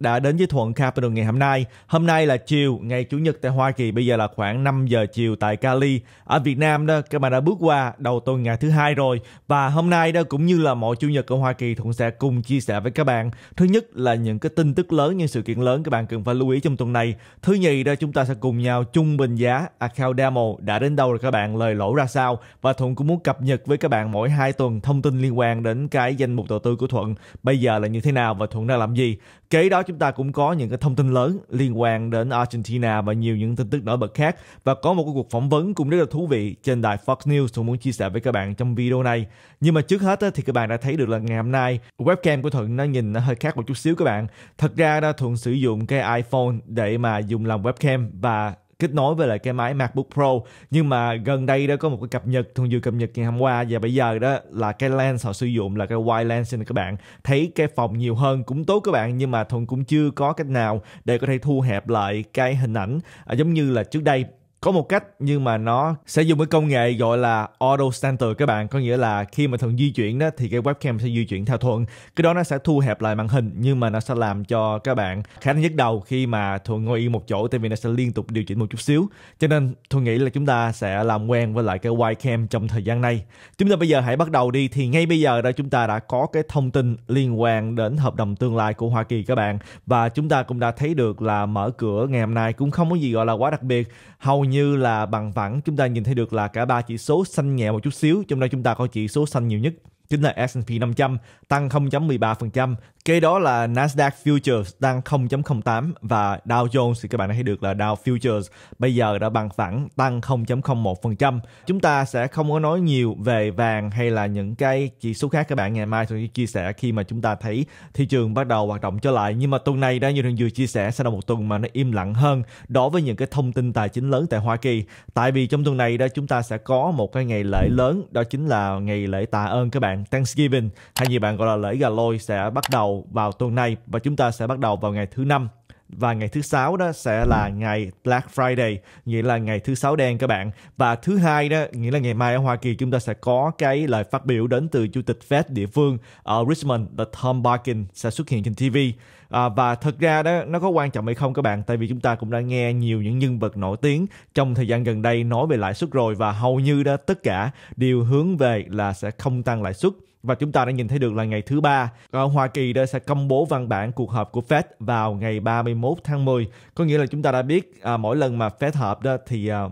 đã đến với Thuận Capital ngày hôm nay. Hôm nay là chiều, ngày Chủ nhật tại Hoa Kỳ, bây giờ là khoảng 5 giờ chiều tại Cali. Ở Việt Nam đó, các bạn đã bước qua đầu tuần ngày thứ hai rồi. Và hôm nay đó cũng như là mỗi Chủ nhật ở Hoa Kỳ, Thuận sẽ cùng chia sẻ với các bạn. Thứ nhất là những cái tin tức lớn, những sự kiện lớn các bạn cần phải lưu ý trong tuần này. Thứ nhì đó chúng ta sẽ cùng nhau chung bình giá account demo đã đến đâu rồi các bạn, lời lỗ ra sao. Và Thuận cũng muốn cập nhật với các bạn mỗi hai tuần thông tin liên quan đến cái danh mục đầu tư của Thuận. Bây giờ là như thế nào và Thuận đang làm gì. Kế đó chúng ta cũng có những cái thông tin lớn liên quan đến Argentina và nhiều những tin tức nổi bật khác và có một cái cuộc phỏng vấn cũng rất là thú vị trên đài Fox News tôi muốn chia sẻ với các bạn trong video này. Nhưng mà trước hết thì các bạn đã thấy được là ngày hôm nay webcam của Thuận nó nhìn nó hơi khác một chút xíu các bạn. Thật ra đó Thuận sử dụng cái iPhone để mà dùng làm webcam và kết nối với lại cái máy MacBook Pro nhưng mà gần đây đó có một cái cập nhật thường vừa cập nhật ngày hôm qua và bây giờ đó là cái lens họ sử dụng là cái wide lens này các bạn thấy cái phòng nhiều hơn cũng tốt các bạn nhưng mà thuần cũng chưa có cách nào để có thể thu hẹp lại cái hình ảnh à, giống như là trước đây có một cách nhưng mà nó sẽ dùng cái công nghệ gọi là auto center các bạn có nghĩa là khi mà thuận di chuyển đó thì cái webcam sẽ di chuyển theo thuận cái đó nó sẽ thu hẹp lại màn hình nhưng mà nó sẽ làm cho các bạn khá là nhức đầu khi mà thuận ngồi yên một chỗ tại vì nó sẽ liên tục điều chỉnh một chút xíu cho nên tôi nghĩ là chúng ta sẽ làm quen với lại cái webcam trong thời gian này chúng ta bây giờ hãy bắt đầu đi thì ngay bây giờ đó chúng ta đã có cái thông tin liên quan đến hợp đồng tương lai của Hoa Kỳ các bạn và chúng ta cũng đã thấy được là mở cửa ngày hôm nay cũng không có gì gọi là quá đặc biệt hầu như như là bằng phẳng chúng ta nhìn thấy được là cả ba chỉ số xanh nhẹ một chút xíu trong đó chúng ta có chỉ số xanh nhiều nhất chính là S&P 500 tăng 0.13%. Kế đó là Nasdaq Futures tăng 0.08 và Dow Jones thì các bạn đã thấy được là Dow Futures bây giờ đã bằng phẳng tăng 0.01%. Chúng ta sẽ không có nói nhiều về vàng hay là những cái chỉ số khác các bạn ngày mai tôi chia sẻ khi mà chúng ta thấy thị trường bắt đầu hoạt động trở lại. Nhưng mà tuần này đã như thường vừa chia sẻ sẽ là một tuần mà nó im lặng hơn đối với những cái thông tin tài chính lớn tại Hoa Kỳ. Tại vì trong tuần này đó chúng ta sẽ có một cái ngày lễ lớn đó chính là ngày lễ tạ ơn các bạn bạn Thanksgiving hay nhiều bạn gọi là lễ gà lôi sẽ bắt đầu vào tuần này và chúng ta sẽ bắt đầu vào ngày thứ năm và ngày thứ sáu đó sẽ là ngày Black Friday nghĩa là ngày thứ sáu đen các bạn và thứ hai đó nghĩa là ngày mai ở Hoa Kỳ chúng ta sẽ có cái lời phát biểu đến từ chủ tịch Fed địa phương ở Richmond là Tom Barkin sẽ xuất hiện trên TV à, và thật ra đó nó có quan trọng hay không các bạn tại vì chúng ta cũng đã nghe nhiều những nhân vật nổi tiếng trong thời gian gần đây nói về lãi suất rồi và hầu như đó tất cả đều hướng về là sẽ không tăng lãi suất và chúng ta đã nhìn thấy được là ngày thứ ba ở Hoa Kỳ đã sẽ công bố văn bản cuộc họp của Fed vào ngày 31 tháng 10 có nghĩa là chúng ta đã biết à, mỗi lần mà Fed họp đó thì à,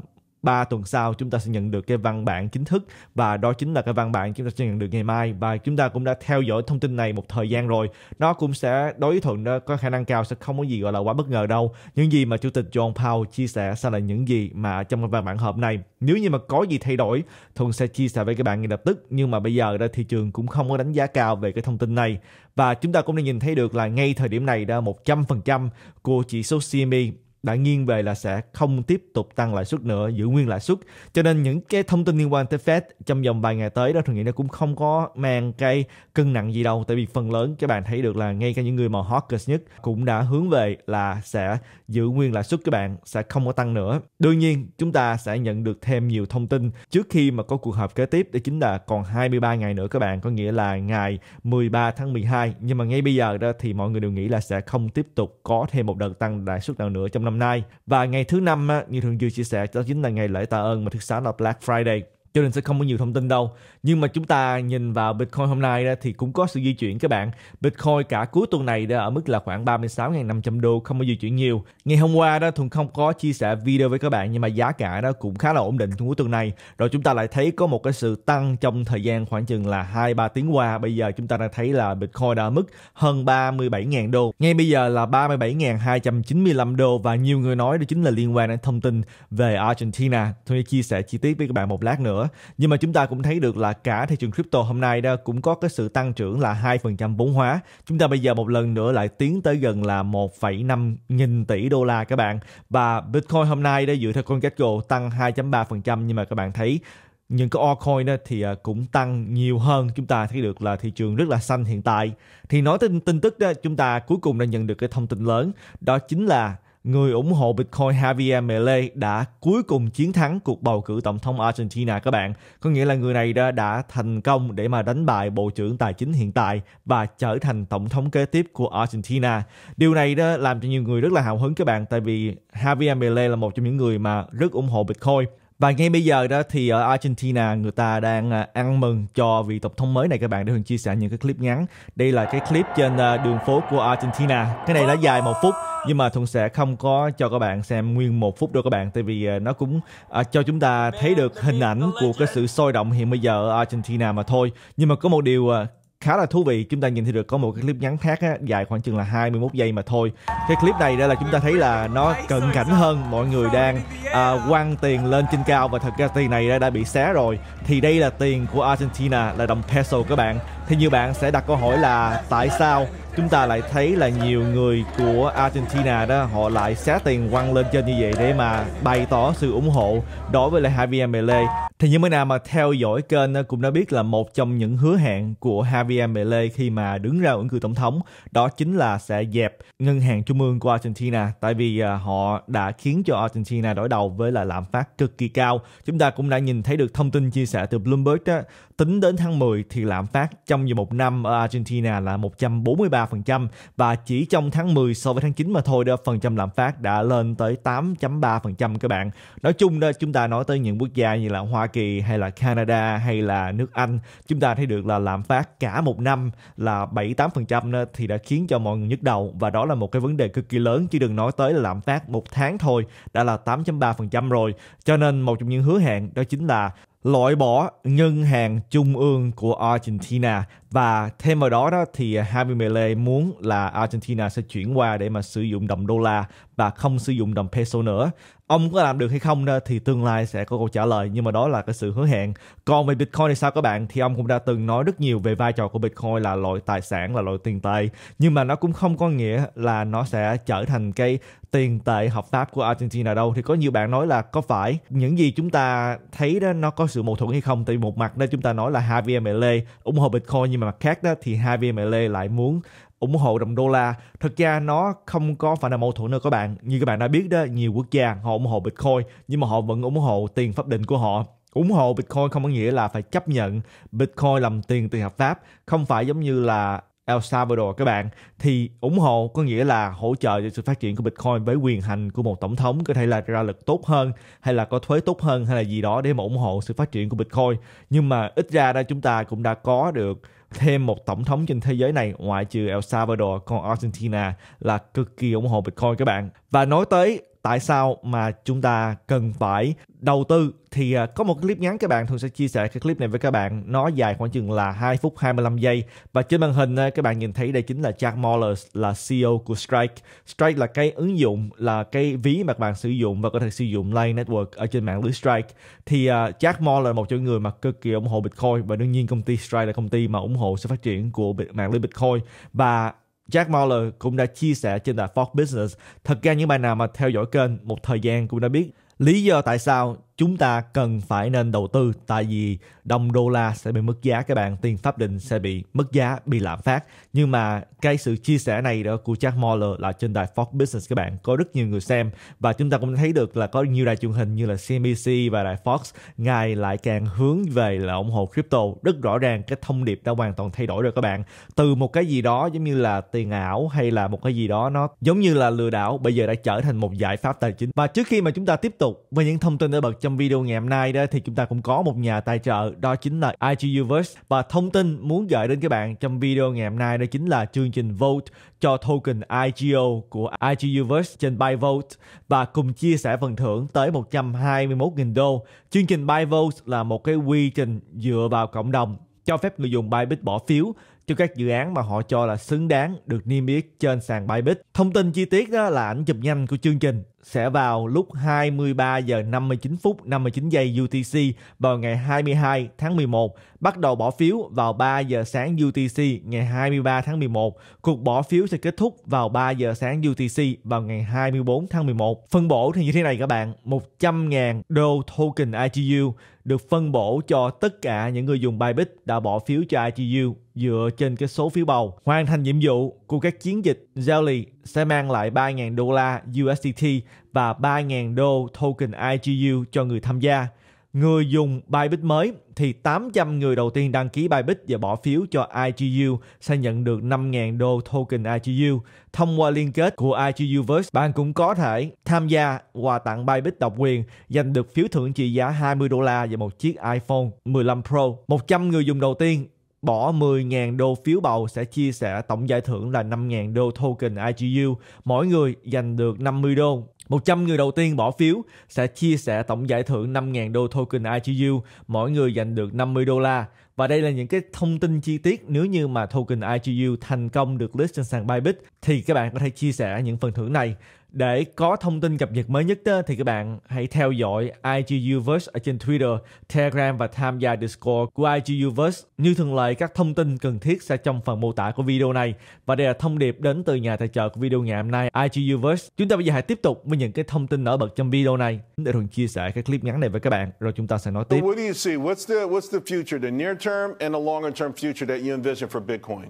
3 tuần sau chúng ta sẽ nhận được cái văn bản chính thức và đó chính là cái văn bản chúng ta sẽ nhận được ngày mai và chúng ta cũng đã theo dõi thông tin này một thời gian rồi nó cũng sẽ đối với thuận đó có khả năng cao sẽ không có gì gọi là quá bất ngờ đâu những gì mà chủ tịch John Powell chia sẻ sẽ là những gì mà trong văn bản hợp này nếu như mà có gì thay đổi thuận sẽ chia sẻ với các bạn ngay lập tức nhưng mà bây giờ ra thị trường cũng không có đánh giá cao về cái thông tin này và chúng ta cũng đã nhìn thấy được là ngay thời điểm này đã 100% của chỉ số CME đã nghiêng về là sẽ không tiếp tục tăng lãi suất nữa giữ nguyên lãi suất cho nên những cái thông tin liên quan tới Fed trong vòng vài ngày tới đó tôi nghĩ nó cũng không có mang cái cân nặng gì đâu tại vì phần lớn các bạn thấy được là ngay cả những người mà hawkish nhất cũng đã hướng về là sẽ giữ nguyên lãi suất các bạn sẽ không có tăng nữa đương nhiên chúng ta sẽ nhận được thêm nhiều thông tin trước khi mà có cuộc họp kế tiếp đó chính là còn 23 ngày nữa các bạn có nghĩa là ngày 13 tháng 12 nhưng mà ngay bây giờ đó thì mọi người đều nghĩ là sẽ không tiếp tục có thêm một đợt tăng lãi suất nào nữa trong năm năm nay và ngày thứ năm như thường dư chia sẻ đó chính là ngày lễ tạ ơn mà thứ sáu là Black Friday cho nên sẽ không có nhiều thông tin đâu nhưng mà chúng ta nhìn vào Bitcoin hôm nay đó, thì cũng có sự di chuyển các bạn Bitcoin cả cuối tuần này đã ở mức là khoảng 36.500 đô không có di chuyển nhiều ngày hôm qua đó Thuần không có chia sẻ video với các bạn nhưng mà giá cả đó cũng khá là ổn định trong cuối tuần này rồi chúng ta lại thấy có một cái sự tăng trong thời gian khoảng chừng là 2-3 tiếng qua bây giờ chúng ta đã thấy là Bitcoin đã ở mức hơn 37.000 đô ngay bây giờ là 37.295 đô và nhiều người nói đó chính là liên quan đến thông tin về Argentina tôi chia sẻ chi tiết với các bạn một lát nữa nhưng mà chúng ta cũng thấy được là cả thị trường crypto hôm nay đó cũng có cái sự tăng trưởng là 2% vốn hóa. Chúng ta bây giờ một lần nữa lại tiến tới gần là 1,5 nghìn tỷ đô la các bạn. Và Bitcoin hôm nay đó dựa theo con CoinGecko tăng 2.3% nhưng mà các bạn thấy những cái altcoin đó thì à, cũng tăng nhiều hơn chúng ta thấy được là thị trường rất là xanh hiện tại thì nói tới tin tức đó chúng ta cuối cùng đã nhận được cái thông tin lớn đó chính là người ủng hộ Bitcoin Javier Milei đã cuối cùng chiến thắng cuộc bầu cử tổng thống Argentina các bạn. Có nghĩa là người này đã, đã thành công để mà đánh bại Bộ trưởng Tài chính hiện tại và trở thành tổng thống kế tiếp của Argentina. Điều này đó làm cho nhiều người rất là hào hứng các bạn tại vì Javier Milei là một trong những người mà rất ủng hộ Bitcoin và ngay bây giờ đó thì ở Argentina người ta đang à, ăn mừng cho vị tổng thống mới này các bạn để Hường chia sẻ những cái clip ngắn. Đây là cái clip trên à, đường phố của Argentina. Cái này nó dài một phút nhưng mà Thuận sẽ không có cho các bạn xem nguyên một phút đâu các bạn tại vì à, nó cũng cho chúng ta thấy được hình ảnh của cái sự sôi động hiện bây giờ ở Argentina mà thôi. Nhưng mà có một điều khá là thú vị chúng ta nhìn thấy được có một cái clip ngắn khác á, dài khoảng chừng là 21 giây mà thôi cái clip này đây là chúng ta thấy là nó cận cảnh hơn mọi người đang à, quăng tiền lên trên cao và thật ra tiền này đã, bị xé rồi thì đây là tiền của Argentina là đồng peso các bạn thì nhiều bạn sẽ đặt câu hỏi là tại sao chúng ta lại thấy là nhiều người của Argentina đó họ lại xé tiền quăng lên trên như vậy để mà bày tỏ sự ủng hộ đối với lại Javier Milei Thì những bữa nào mà theo dõi kênh cũng đã biết là một trong những hứa hẹn của Javier Milei khi mà đứng ra ứng cử tổng thống đó chính là sẽ dẹp ngân hàng trung ương của Argentina tại vì à, họ đã khiến cho Argentina đối đầu với là lạm phát cực kỳ cao. Chúng ta cũng đã nhìn thấy được thông tin chia sẻ từ Bloomberg đó, Tính đến tháng 10 thì lạm phát trong một năm ở Argentina là 143% và chỉ trong tháng 10 so với tháng 9 mà thôi đó phần trăm lạm phát đã lên tới 8.3% các bạn. Nói chung đó chúng ta nói tới những quốc gia như là Hoa Kỳ hay là Canada hay là nước Anh chúng ta thấy được là lạm phát cả một năm là 7-8% thì đã khiến cho mọi người nhức đầu và đó là một cái vấn đề cực kỳ lớn chứ đừng nói tới là lạm phát một tháng thôi đã là 8.3% rồi. Cho nên một trong những hứa hẹn đó chính là loại bỏ ngân hàng trung ương của Argentina và thêm vào đó đó thì Javier Milei muốn là Argentina sẽ chuyển qua để mà sử dụng đồng đô la và không sử dụng đồng peso nữa ông có làm được hay không đó thì tương lai sẽ có câu trả lời nhưng mà đó là cái sự hứa hẹn còn về bitcoin thì sao các bạn thì ông cũng đã từng nói rất nhiều về vai trò của bitcoin là loại tài sản là loại tiền tệ nhưng mà nó cũng không có nghĩa là nó sẽ trở thành cái tiền tệ hợp pháp của Argentina đâu thì có nhiều bạn nói là có phải những gì chúng ta thấy đó nó có sự mâu thuẫn hay không tại vì một mặt đó chúng ta nói là Javier Milei ủng hộ Bitcoin nhưng mà mặt khác đó thì Javier Milei lại muốn ủng hộ đồng đô la thực ra nó không có phải là mâu thuẫn đâu các bạn như các bạn đã biết đó nhiều quốc gia họ ủng hộ bitcoin nhưng mà họ vẫn ủng hộ tiền pháp định của họ ủng hộ bitcoin không có nghĩa là phải chấp nhận bitcoin làm tiền tiền hợp pháp không phải giống như là El Salvador các bạn thì ủng hộ có nghĩa là hỗ trợ cho sự phát triển của Bitcoin với quyền hành của một tổng thống có thể là ra lực tốt hơn hay là có thuế tốt hơn hay là gì đó để mà ủng hộ sự phát triển của Bitcoin nhưng mà ít ra đây chúng ta cũng đã có được thêm một tổng thống trên thế giới này ngoại trừ El Salvador còn Argentina là cực kỳ ủng hộ Bitcoin các bạn. Và nói tới tại sao mà chúng ta cần phải đầu tư thì à, có một clip ngắn các bạn thường sẽ chia sẻ cái clip này với các bạn nó dài khoảng chừng là 2 phút 25 giây và trên màn hình à, các bạn nhìn thấy đây chính là Jack Mollers là CEO của Strike Strike là cái ứng dụng là cái ví mà các bạn sử dụng và có thể sử dụng Lay Network ở trên mạng lưới Strike thì à, Jack Mollers là một trong những người mà cực kỳ ủng hộ Bitcoin và đương nhiên công ty Strike là công ty mà ủng hộ sự phát triển của mạng lưới Bitcoin và Jack Mauler cũng đã chia sẻ trên tạp Fox Business. Thật ra những bạn nào mà theo dõi kênh một thời gian cũng đã biết lý do tại sao chúng ta cần phải nên đầu tư tại vì đồng đô la sẽ bị mất giá các bạn tiền pháp định sẽ bị mất giá bị lạm phát nhưng mà cái sự chia sẻ này đó của Jack Moller là trên đài Fox Business các bạn có rất nhiều người xem và chúng ta cũng thấy được là có nhiều đài truyền hình như là CNBC và đài Fox ngày lại càng hướng về là ủng hộ crypto rất rõ ràng cái thông điệp đã hoàn toàn thay đổi rồi các bạn từ một cái gì đó giống như là tiền ảo hay là một cái gì đó nó giống như là lừa đảo bây giờ đã trở thành một giải pháp tài chính và trước khi mà chúng ta tiếp tục với những thông tin nổi bật trong trong video ngày hôm nay đó thì chúng ta cũng có một nhà tài trợ đó chính là IGUverse và thông tin muốn gửi đến các bạn trong video ngày hôm nay đó chính là chương trình Vote cho token IGO của IGUverse trên ByVote và cùng chia sẻ phần thưởng tới 121.000 đô. Chương trình ByVote là một cái quy trình dựa vào cộng đồng cho phép người dùng Bybit bỏ phiếu cho các dự án mà họ cho là xứng đáng được niêm yết trên sàn Bybit. Thông tin chi tiết đó là ảnh chụp nhanh của chương trình sẽ vào lúc 23 giờ 59 phút 59 giây UTC vào ngày 22 tháng 11, bắt đầu bỏ phiếu vào 3 giờ sáng UTC ngày 23 tháng 11. Cuộc bỏ phiếu sẽ kết thúc vào 3 giờ sáng UTC vào ngày 24 tháng 11. Phân bổ thì như thế này các bạn, 100.000 đô token igu được phân bổ cho tất cả những người dùng Bybit đã bỏ phiếu cho igu dựa trên cái số phiếu bầu. Hoàn thành nhiệm vụ của các chiến dịch, Jelly sẽ mang lại 3.000 đô la USDT và 3.000 đô token IGU cho người tham gia. Người dùng Bybit mới thì 800 người đầu tiên đăng ký Bybit và bỏ phiếu cho IGU sẽ nhận được 5.000 đô token IGU. Thông qua liên kết của IGUverse, bạn cũng có thể tham gia quà tặng Bybit độc quyền, giành được phiếu thưởng trị giá 20 đô la và một chiếc iPhone 15 Pro. 100 người dùng đầu tiên Bỏ 10.000 đô phiếu bầu sẽ chia sẻ tổng giải thưởng là 5.000 đô token IGU. Mỗi người giành được 50 đô. 100 người đầu tiên bỏ phiếu sẽ chia sẻ tổng giải thưởng 5.000 đô token IGU, mỗi người giành được 50 đô la. Và đây là những cái thông tin chi tiết nếu như mà token IGU thành công được list trên sàn Bybit thì các bạn có thể chia sẻ những phần thưởng này. Để có thông tin cập nhật mới nhất đó, thì các bạn hãy theo dõi IGUverse ở trên Twitter, Telegram và tham gia Discord của IGUverse. Như thường lệ, các thông tin cần thiết sẽ trong phần mô tả của video này. Và đây là thông điệp đến từ nhà tài trợ của video ngày hôm nay, IGUverse. Chúng ta bây giờ hãy tiếp tục với những cái thông tin nổi bật trong video này. Để Thuận chia sẻ cái clip ngắn này với các bạn, rồi chúng ta sẽ nói tiếp. what do you see? What's the, what's the future, the near term and the longer term future that you envision for Bitcoin?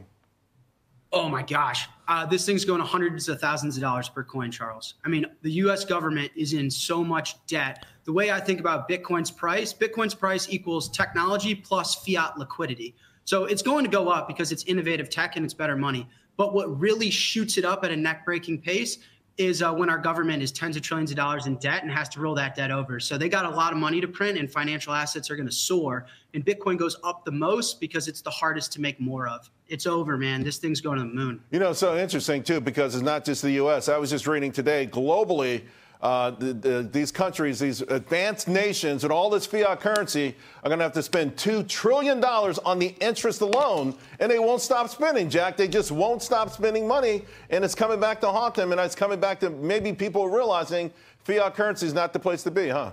Oh my gosh. uh, this thing's going hundreds of thousands of dollars per coin, Charles. I mean, the US government is in so much debt. The way I think about Bitcoin's price, Bitcoin's price equals technology plus fiat liquidity. So it's going to go up because it's innovative tech and it's better money. But what really shoots it up at a neck breaking pace is uh, when our government is tens of trillions of dollars in debt and has to roll that debt over. So they got a lot of money to print, and financial assets are going to soar. And Bitcoin goes up the most because it's the hardest to make more of. It's over, man. This thing's going to the moon. You know, so interesting, too, because it's not just the U.S. I was just reading today globally uh, the, the, these countries, these advanced nations, and all this fiat currency are going to have to spend $2 trillion on the interest alone, and they won't stop spending, Jack. They just won't stop spending money, and it's coming back to haunt them, and it's coming back to maybe people realizing fiat currency is not the place to be, huh?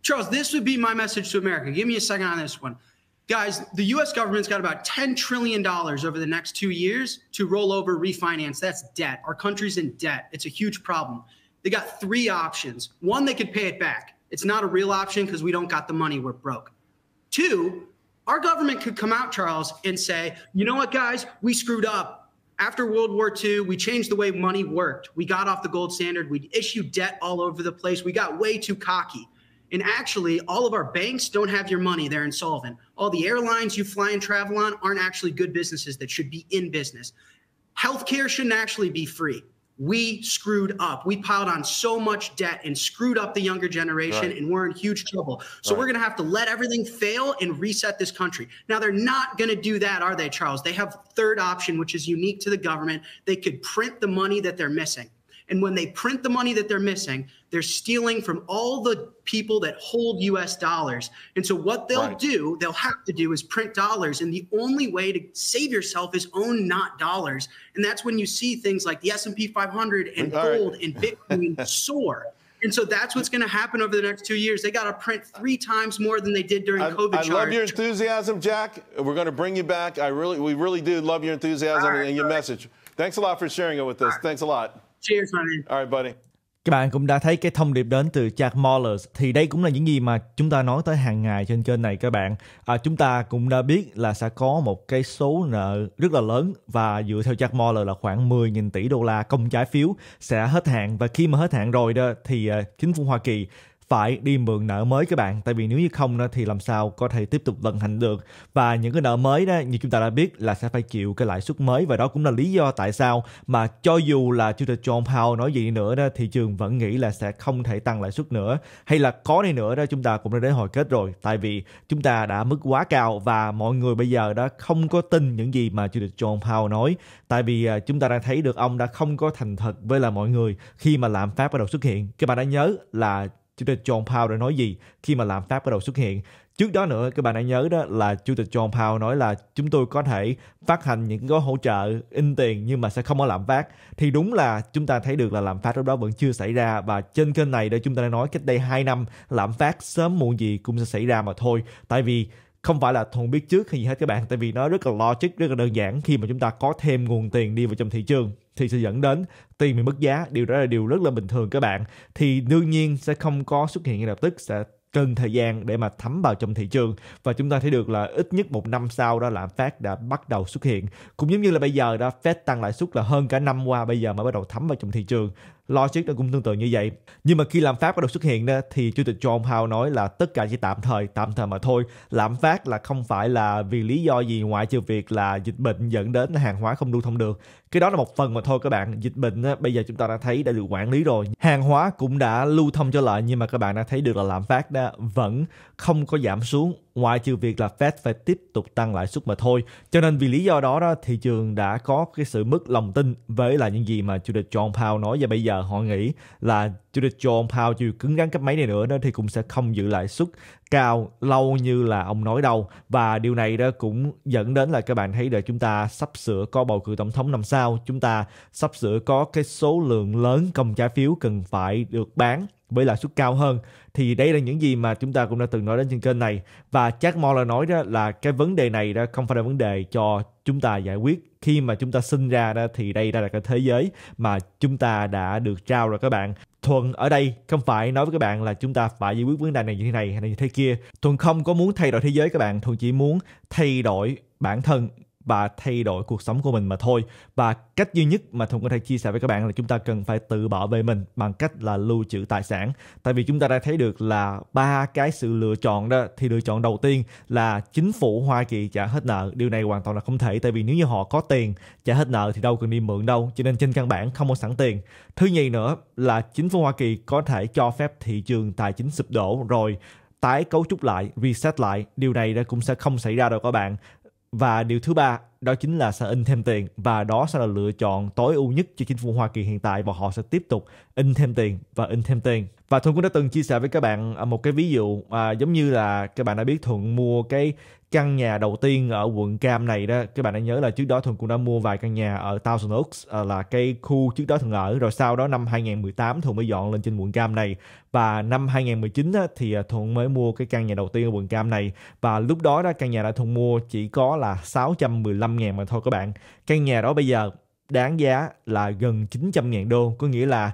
Charles, this would be my message to America. Give me a second on this one. Guys, the US government's got about $10 trillion over the next two years to roll over refinance. That's debt. Our country's in debt. It's a huge problem. They got three options. One, they could pay it back. It's not a real option because we don't got the money. We're broke. Two, our government could come out, Charles, and say, you know what, guys, we screwed up. After World War II, we changed the way money worked. We got off the gold standard. We issued debt all over the place. We got way too cocky. And actually, all of our banks don't have your money. They're insolvent. All the airlines you fly and travel on aren't actually good businesses that should be in business. Healthcare shouldn't actually be free we screwed up. We piled on so much debt and screwed up the younger generation, right. and we're in huge trouble. So right. we're going to have to let everything fail and reset this country. Now, they're not going to do that, are they, Charles? They have third option, which is unique to the government. They could print the money that they're missing. And when they print the money that they're missing, they're stealing from all the people that hold US dollars. And so what they'll right. do, they'll have to do is print dollars. And the only way to save yourself is own not dollars. And that's when you see things like the S&P 500 and all gold right. and Bitcoin soar. And so that's what's going to happen over the next two years. They got to print three times more than they did during I, COVID. I charge. love your enthusiasm, Jack. We're going to bring you back. I really, we really do love your enthusiasm right, and your right. message. Thanks a lot for sharing it with us. Right. Thanks a lot. Cheers, buddy. All right, buddy. Các bạn cũng đã thấy cái thông điệp đến từ Jack Mollers thì đây cũng là những gì mà chúng ta nói tới hàng ngày trên kênh này các bạn. À, chúng ta cũng đã biết là sẽ có một cái số nợ rất là lớn và dựa theo Jack Mollers là khoảng 10.000 tỷ đô la công trái phiếu sẽ hết hạn và khi mà hết hạn rồi đó thì à, chính phủ Hoa Kỳ phải đi mượn nợ mới các bạn tại vì nếu như không thì làm sao có thể tiếp tục vận hành được và những cái nợ mới đó như chúng ta đã biết là sẽ phải chịu cái lãi suất mới và đó cũng là lý do tại sao mà cho dù là chủ tịch John Powell nói gì nữa đó thị trường vẫn nghĩ là sẽ không thể tăng lãi suất nữa hay là có đi nữa đó chúng ta cũng đã đến hồi kết rồi tại vì chúng ta đã mức quá cao và mọi người bây giờ đã không có tin những gì mà chủ tịch John Powell nói tại vì à, chúng ta đã thấy được ông đã không có thành thật với là mọi người khi mà lạm phát bắt đầu xuất hiện các bạn đã nhớ là Chủ tịch John Powell đã nói gì khi mà lạm phát bắt đầu xuất hiện. Trước đó nữa, các bạn đã nhớ đó là Chủ tịch John Powell nói là chúng tôi có thể phát hành những gói hỗ trợ in tiền nhưng mà sẽ không có lạm phát. Thì đúng là chúng ta thấy được là lạm phát lúc đó vẫn chưa xảy ra và trên kênh này để chúng ta đã nói cách đây 2 năm lạm phát sớm muộn gì cũng sẽ xảy ra mà thôi. Tại vì không phải là thuần biết trước hay gì hết các bạn tại vì nó rất là logic rất là đơn giản khi mà chúng ta có thêm nguồn tiền đi vào trong thị trường thì sẽ dẫn đến tiền bị mất giá điều đó là điều rất là bình thường các bạn thì đương nhiên sẽ không có xuất hiện ngay lập tức sẽ cần thời gian để mà thấm vào trong thị trường và chúng ta thấy được là ít nhất một năm sau đó lạm phát đã bắt đầu xuất hiện cũng giống như là bây giờ đã Fed tăng lãi suất là hơn cả năm qua bây giờ mới bắt đầu thấm vào trong thị trường logic nó cũng tương tự như vậy nhưng mà khi lạm phát bắt đầu xuất hiện đó thì chủ tịch John Powell nói là tất cả chỉ tạm thời tạm thời mà thôi lạm phát là không phải là vì lý do gì ngoại trừ việc là dịch bệnh dẫn đến hàng hóa không lưu thông được cái đó là một phần mà thôi các bạn dịch bệnh á, bây giờ chúng ta đã thấy đã được quản lý rồi hàng hóa cũng đã lưu thông trở lại nhưng mà các bạn đã thấy được là lạm phát đó vẫn không có giảm xuống ngoại trừ việc là Fed phải tiếp tục tăng lãi suất mà thôi. Cho nên vì lý do đó đó thị trường đã có cái sự mất lòng tin với là những gì mà chủ tịch John Powell nói và bây giờ họ nghĩ là chủ tịch John Powell dù cứng rắn cấp mấy này nữa đó thì cũng sẽ không giữ lãi suất cao lâu như là ông nói đâu và điều này đó cũng dẫn đến là các bạn thấy là chúng ta sắp sửa có bầu cử tổng thống năm sau chúng ta sắp sửa có cái số lượng lớn công trái phiếu cần phải được bán với lãi suất cao hơn thì đây là những gì mà chúng ta cũng đã từng nói đến trên kênh này và Jack Mo là nói đó là cái vấn đề này đó không phải là vấn đề cho chúng ta giải quyết khi mà chúng ta sinh ra đó thì đây đã là cái thế giới mà chúng ta đã được trao rồi các bạn thuần ở đây không phải nói với các bạn là chúng ta phải giải quyết vấn đề này như thế này hay là như thế kia. thuần không có muốn thay đổi thế giới các bạn, thuần chỉ muốn thay đổi bản thân và thay đổi cuộc sống của mình mà thôi và cách duy nhất mà Thùng có thể chia sẻ với các bạn là chúng ta cần phải tự bảo vệ mình bằng cách là lưu trữ tài sản tại vì chúng ta đã thấy được là ba cái sự lựa chọn đó thì lựa chọn đầu tiên là chính phủ Hoa Kỳ trả hết nợ điều này hoàn toàn là không thể tại vì nếu như họ có tiền trả hết nợ thì đâu cần đi mượn đâu cho nên trên căn bản không có sẵn tiền thứ nhì nữa là chính phủ Hoa Kỳ có thể cho phép thị trường tài chính sụp đổ rồi tái cấu trúc lại, reset lại. Điều này đã cũng sẽ không xảy ra đâu các bạn. Và điều thứ ba đó chính là sẽ in thêm tiền và đó sẽ là lựa chọn tối ưu nhất cho chính phủ Hoa Kỳ hiện tại và họ sẽ tiếp tục in thêm tiền và in thêm tiền và thuận cũng đã từng chia sẻ với các bạn à, một cái ví dụ à, giống như là các bạn đã biết thuận mua cái căn nhà đầu tiên ở quận cam này đó các bạn đã nhớ là trước đó thuận cũng đã mua vài căn nhà ở Thousand Oaks à, là cái khu trước đó thuận ở rồi sau đó năm 2018 thuận mới dọn lên trên quận cam này và năm 2019 á, thì à, thuận mới mua cái căn nhà đầu tiên ở quận cam này và lúc đó đó căn nhà đã thuận mua chỉ có là 615 ngàn mà thôi các bạn căn nhà đó bây giờ đáng giá là gần 900 ngàn đô có nghĩa là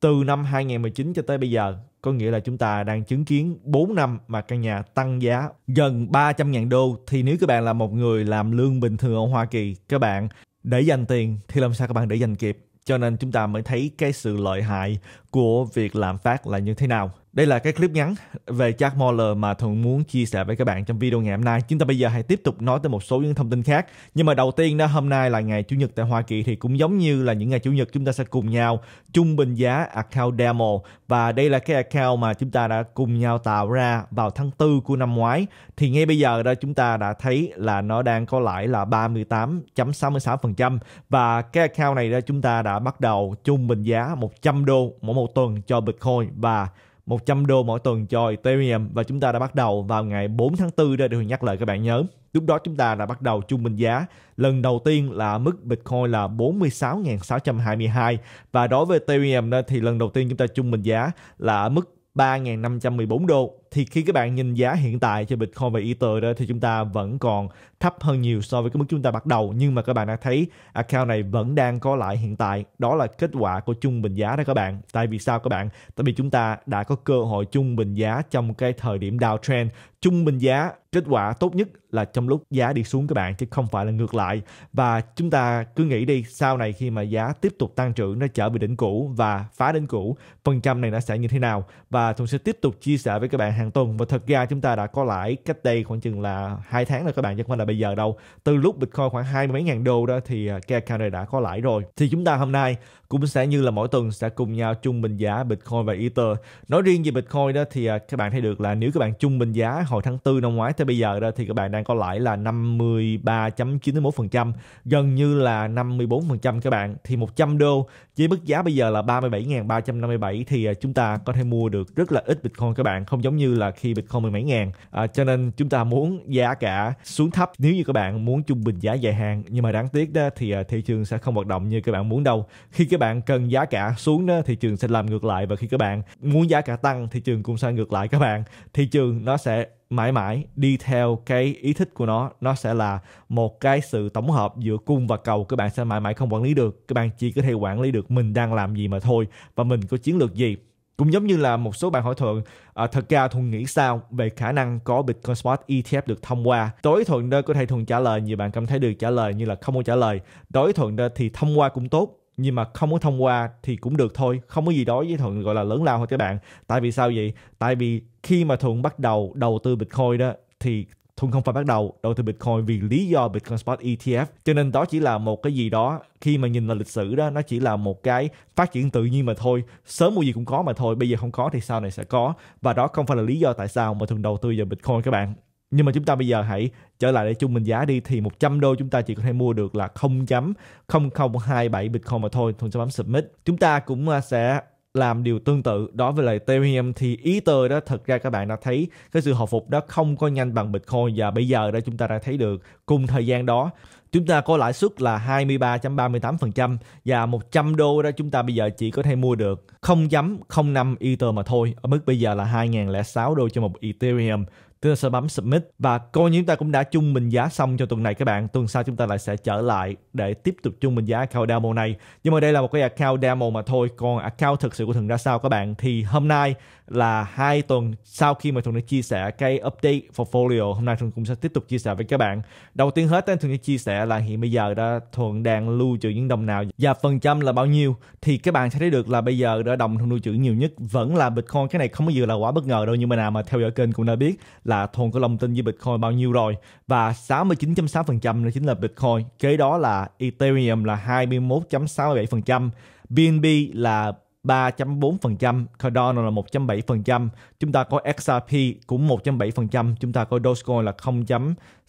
từ năm 2019 cho tới bây giờ có nghĩa là chúng ta đang chứng kiến 4 năm mà căn nhà tăng giá gần 300.000 đô thì nếu các bạn là một người làm lương bình thường ở Hoa Kỳ các bạn để dành tiền thì làm sao các bạn để dành kịp cho nên chúng ta mới thấy cái sự lợi hại của việc lạm phát là như thế nào đây là cái clip ngắn về Jack Moller mà Thuận muốn chia sẻ với các bạn trong video ngày hôm nay. Chúng ta bây giờ hãy tiếp tục nói tới một số những thông tin khác. Nhưng mà đầu tiên đó hôm nay là ngày Chủ nhật tại Hoa Kỳ thì cũng giống như là những ngày Chủ nhật chúng ta sẽ cùng nhau trung bình giá account demo và đây là cái account mà chúng ta đã cùng nhau tạo ra vào tháng 4 của năm ngoái. Thì ngay bây giờ đó chúng ta đã thấy là nó đang có lãi là 38.66% và cái account này đó chúng ta đã bắt đầu trung bình giá 100 đô mỗi một tuần cho Bitcoin và 100 đô mỗi tuần cho Ethereum và chúng ta đã bắt đầu vào ngày 4 tháng 4 đây để nhắc lại các bạn nhớ. Lúc đó chúng ta đã bắt đầu trung bình giá. Lần đầu tiên là mức Bitcoin là 46.622 và đối với Ethereum thì lần đầu tiên chúng ta trung bình giá là mức 3.514 đô thì khi các bạn nhìn giá hiện tại cho Bitcoin và Ether đó thì chúng ta vẫn còn thấp hơn nhiều so với cái mức chúng ta bắt đầu nhưng mà các bạn đã thấy account này vẫn đang có lại hiện tại đó là kết quả của trung bình giá đó các bạn tại vì sao các bạn tại vì chúng ta đã có cơ hội trung bình giá trong cái thời điểm downtrend trung bình giá kết quả tốt nhất là trong lúc giá đi xuống các bạn chứ không phải là ngược lại và chúng ta cứ nghĩ đi sau này khi mà giá tiếp tục tăng trưởng nó trở về đỉnh cũ và phá đỉnh cũ phần trăm này nó sẽ như thế nào và tôi sẽ tiếp tục chia sẻ với các bạn hàng tuần và thật ra chúng ta đã có lãi cách đây khoảng chừng là hai tháng rồi các bạn chứ không phải là bây giờ đâu từ lúc bitcoin khoảng hai mấy ngàn đô đó thì cái account này đã có lãi rồi thì chúng ta hôm nay cũng sẽ như là mỗi tuần sẽ cùng nhau chung bình giá bitcoin và ether nói riêng về bitcoin đó thì à, các bạn thấy được là nếu các bạn chung bình giá hồi tháng tư năm ngoái tới bây giờ đó thì các bạn đang có lãi là 53.91% gần như là 54% các bạn thì 100 đô với mức giá bây giờ là 37.357 thì à, chúng ta có thể mua được rất là ít bitcoin các bạn không giống như như là khi Bitcoin mười mấy ngàn à, cho nên chúng ta muốn giá cả xuống thấp nếu như các bạn muốn trung bình giá dài hạn nhưng mà đáng tiếc đó thì à, thị trường sẽ không hoạt động như các bạn muốn đâu khi các bạn cần giá cả xuống đó thị trường sẽ làm ngược lại và khi các bạn muốn giá cả tăng thị trường cũng sẽ ngược lại các bạn thị trường nó sẽ mãi mãi đi theo cái ý thích của nó nó sẽ là một cái sự tổng hợp giữa cung và cầu các bạn sẽ mãi mãi không quản lý được các bạn chỉ có thể quản lý được mình đang làm gì mà thôi và mình có chiến lược gì cũng giống như là một số bạn hỏi Thuận, à, thật ra Thuận nghĩ sao về khả năng có Bitcoin Spot ETF được thông qua? Tối Thuận đó có thể Thuận trả lời, nhiều bạn cảm thấy được trả lời như là không muốn trả lời. tối Thuận đó thì thông qua cũng tốt, nhưng mà không muốn thông qua thì cũng được thôi không có gì đó với thuận gọi là lớn lao thôi các bạn tại vì sao vậy tại vì khi mà thuận bắt đầu đầu tư bitcoin đó thì thường không phải bắt đầu đầu tư Bitcoin vì lý do Bitcoin Spot ETF. Cho nên đó chỉ là một cái gì đó khi mà nhìn vào lịch sử đó nó chỉ là một cái phát triển tự nhiên mà thôi. Sớm mua gì cũng có mà thôi, bây giờ không có thì sau này sẽ có. Và đó không phải là lý do tại sao mà thường đầu tư vào Bitcoin các bạn. Nhưng mà chúng ta bây giờ hãy trở lại để chung bình giá đi thì 100 đô chúng ta chỉ có thể mua được là 0.0027 Bitcoin mà thôi. Thuận sẽ bấm submit. Chúng ta cũng à, sẽ làm điều tương tự đối với lại Ethereum thì ý tôi đó thật ra các bạn đã thấy cái sự hồi phục đó không có nhanh bằng Bitcoin và bây giờ đó chúng ta đã thấy được cùng thời gian đó chúng ta có lãi suất là 23.38% và 100 đô đó chúng ta bây giờ chỉ có thể mua được 0.05 Ether mà thôi ở mức bây giờ là 2.006 đô cho một Ethereum Chúng sẽ bấm submit và coi như chúng ta cũng đã chung mình giá xong cho tuần này các bạn. Tuần sau chúng ta lại sẽ trở lại để tiếp tục chung mình giá account demo này. Nhưng mà đây là một cái account demo mà thôi, còn account thực sự của thường ra sao các bạn thì hôm nay là hai tuần sau khi mà Thuận đã chia sẻ cái update portfolio hôm nay Thuận cũng sẽ tiếp tục chia sẻ với các bạn đầu tiên hết Thuận đã chia sẻ là hiện bây giờ đã Thuận đang lưu trữ những đồng nào và phần trăm là bao nhiêu thì các bạn sẽ thấy được là bây giờ đã đồng Thuận lưu trữ nhiều nhất vẫn là Bitcoin cái này không có gì là quá bất ngờ đâu nhưng mà nào mà theo dõi kênh cũng đã biết là Thuận có lòng tin với Bitcoin bao nhiêu rồi và 69.6% đó chính là Bitcoin kế đó là Ethereum là 21.67% BNB là 3.4%, Cardano là 1.7%, chúng ta có XRP cũng 1.7%, chúng ta có Dogecoin là 0.